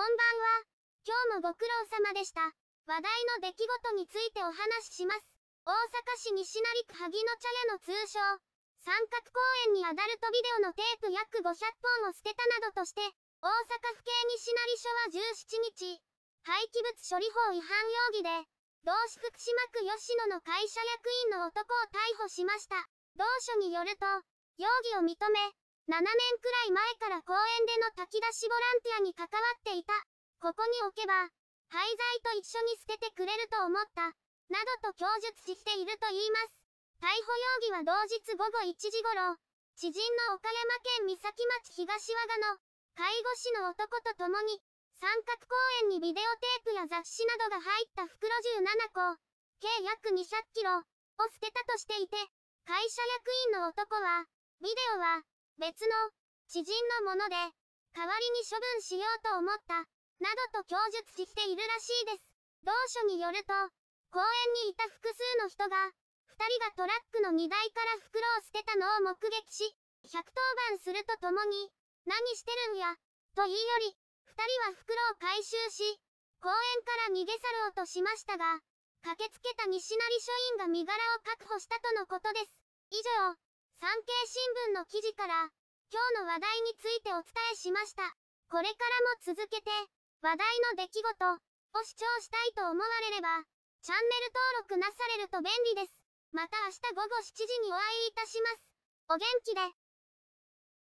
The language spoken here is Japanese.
こんばんは。今日もご苦労様でした。話題の出来事についてお話しします。大阪市西成区萩野茶屋の通称、三角公園にアダルトビデオのテープ約500本を捨てたなどとして、大阪府警西成署は17日、廃棄物処理法違反容疑で、同志福島区吉野の会社役員の男を逮捕しました。同署によると、容疑を認め、7年くらい前から公園での炊き出しボランティアに関わっていた。ここに置けば、廃材と一緒に捨ててくれると思った。などと供述していると言います。逮捕容疑は同日午後1時頃、知人の岡山県三崎町東和賀の、介護士の男と共に、三角公園にビデオテープや雑誌などが入った袋17個、計約200キロを捨てたとしていて、会社役員の男は、ビデオは、別の知人のもので、代わりに処分しようと思った、などと供述しているらしいです。同書によると、公園にいた複数の人が、2人がトラックの荷台から袋を捨てたのを目撃し、110番するとともに、何してるんや、と言いより、2人は袋を回収し、公園から逃げ去ろうとしましたが、駆けつけた西成署員が身柄を確保したとのことです。以上。産経新聞の記事から、今日の話題についてお伝えしました。これからも続けて、話題の出来事を視聴したいと思われれば、チャンネル登録なされると便利です。また明日午後7時にお会いいたします。お元気で。